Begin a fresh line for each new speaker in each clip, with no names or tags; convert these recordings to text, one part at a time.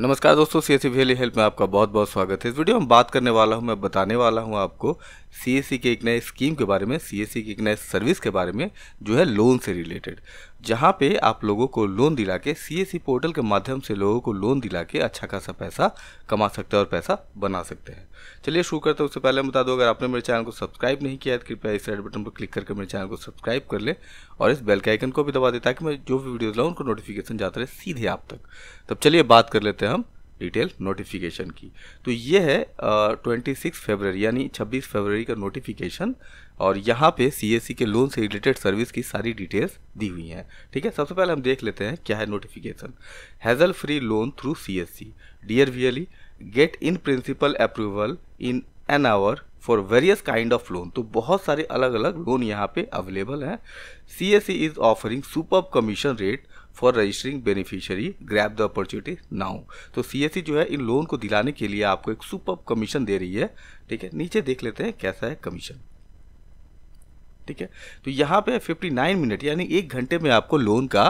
नमस्कार दोस्तों सी एस सी वेली हेल्प में आपका बहुत बहुत स्वागत है इस वीडियो में बात करने वाला हूं मैं बताने वाला हूं आपको सी e के एक नए स्कीम के बारे में सी e के एक नए सर्विस के बारे में जो है लोन से रिलेटेड जहां पे आप लोगों को लोन दिला के सी पोर्टल e के माध्यम से लोगों को लोन दिला के अच्छा खासा पैसा कमा सकते हैं और पैसा बना सकते हैं चलिए शुरू करते हैं उससे पहले बता दूँ अगर आपने मेरे चैनल को सब्सक्राइब नहीं किया तो कृपया इस रेड बटन पर क्लिक करके मेरे चैनल को सब्सक्राइब कर लें और इस बेल के आइकन को भी दबा दें ताकि मैं जो भी वीडियोज़ लाऊँ उनको नोटिफिकेशन जाता रहे सीधे आप तक तब चलिए बात कर लेते हैं सकते हैं हम डिटेल नोटिफिकेशन की तो ये है ट्वेंटी सिक्स फेबररी यानी छब्बीस फेबररी का नोटिफिकेशन और यहाँ पे सी e के लोन से रिलेटेड सर्विस की सारी डिटेल्स दी हुई हैं ठीक है सबसे पहले हम देख लेते हैं क्या है notification hassle free loan through C S C dear VLE get in principle approval in an hour for various kind of loan तो बहुत सारे अलग अलग लोन यहाँ पे अवेलेबल हैं C S C is offering super commission rate for registering beneficiary grab the opportunity now तो C S सी जो है इन लोन को दिलाने के लिए आपको एक सुपर कमीशन दे रही है ठीक है नीचे देख लेते हैं कैसा है कमीशन ठीक है तो यहाँ पे 59 मिनट यानी एक घंटे में आपको लोन का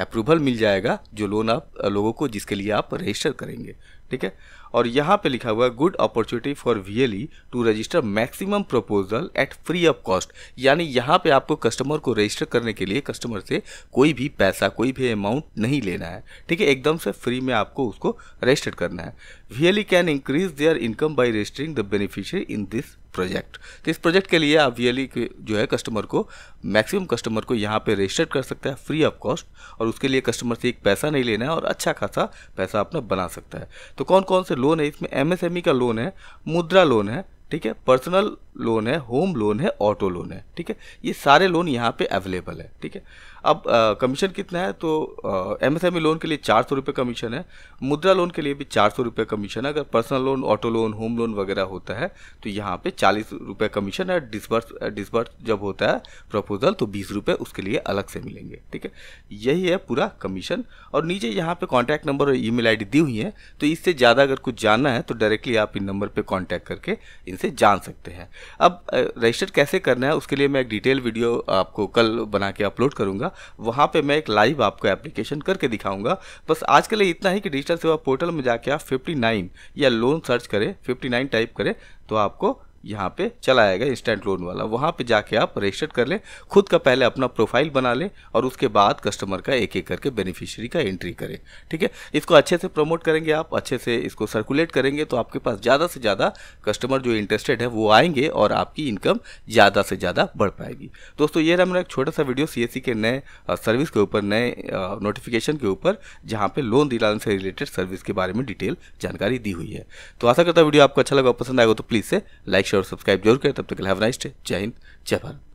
अप्रूवल मिल जाएगा जो लोन आप लोगों को जिसके लिए आप रजिस्टर करेंगे ठीक है और यहाँ पे लिखा हुआ है good opportunity for we to register maximum proposal at free of cost यानी यहाँ पे आपको कस्टमर को रजिस्टर करने के लिए कस्टमर से कोई भी पैसा कोई भी अमाउंट नहीं लेना है ठीक है एकदम से फ्री में आपको उसको रजिस्टर करना है we can increase their income by registering the beneficiary in this project तो इस प्रोजेक्ट के लिए आप वी e के जो है कस्टमर को मैक्सिमम कस्टमर को यहाँ पे रजिस्टर कर सकता है फ्री ऑफ कॉस्ट और उसके लिए कस्टमर से एक पैसा नहीं लेना है और अच्छा खासा पैसा अपना बना सकता है तो तो कौन कौन से लोन है इसमें एमएसएमई e का लोन है मुद्रा लोन है ठीक है पर्सनल लोन है होम लोन है ऑटो लोन है ठीक है ये सारे लोन यहाँ पे अवेलेबल है ठीक है अब कमीशन कितना है तो एम एस लोन के लिए चार सौ रुपये कमीशन है मुद्रा लोन के लिए भी चार सौ रुपये कमीशन है अगर personal loan auto loan home loan वगैरह होता है तो यहाँ पे चालीस रुपये कमीशन है डिसबर्स डिसबर्स जब होता है प्रपोजल तो बीस रुपये उसके लिए अलग से मिलेंगे ठीक है यही है पूरा कमीशन और नीचे यहाँ पर कॉन्टैक्ट नंबर और ई मेल दी हुई है तो इससे ज़्यादा अगर कुछ जानना है तो डायरेक्टली आप इन नंबर पर कॉन्टैक्ट करके इनसे से जान सकते हैं अब रजिस्टर कैसे करना है उसके लिए मैं एक डिटेल वीडियो आपको कल बना के अपलोड करूंगा वहां पर मैं एक लाइव आपको एप्लीकेशन करके दिखाऊंगा बस आज के लिए इतना ही कि डिजिटल सेवा पोर्टल में जाके आप फिफ्टी या लोन सर्च करें फिफ्टी टाइप करें तो आपको यहाँ पे चला आएगा इंस्टेंट लोन वाला वहाँ पे जाके आप रजिस्टर कर लें खुद का पहले अपना प्रोफाइल बना लें और उसके बाद कस्टमर का एक एक करके बेनिफिशियरी का एंट्री करें ठीक है इसको अच्छे से प्रमोट करेंगे आप अच्छे से इसको सर्कुलेट करेंगे तो आपके पास ज़्यादा से ज़्यादा कस्टमर जो इंटरेस्टेड है वो आएंगे और आपकी इनकम ज़्यादा से ज़्यादा बढ़ पाएगी दोस्तों ये रहा मेरा एक छोटा सा वीडियो सी के नए सर्विस के ऊपर नए नोटिफिकेशन के ऊपर जहाँ पर लोन दिलाने से रिलेटेड सर्विस के बारे में डिटेल जानकारी दी हुई है तो आशा करता वीडियो आपको अच्छा लगा पसंद आएगा तो प्लीज़ से लाइक शेयर और सब्सक्राइब जरूर करें तब तक हैव नाइस डे जय हिंद जय भारत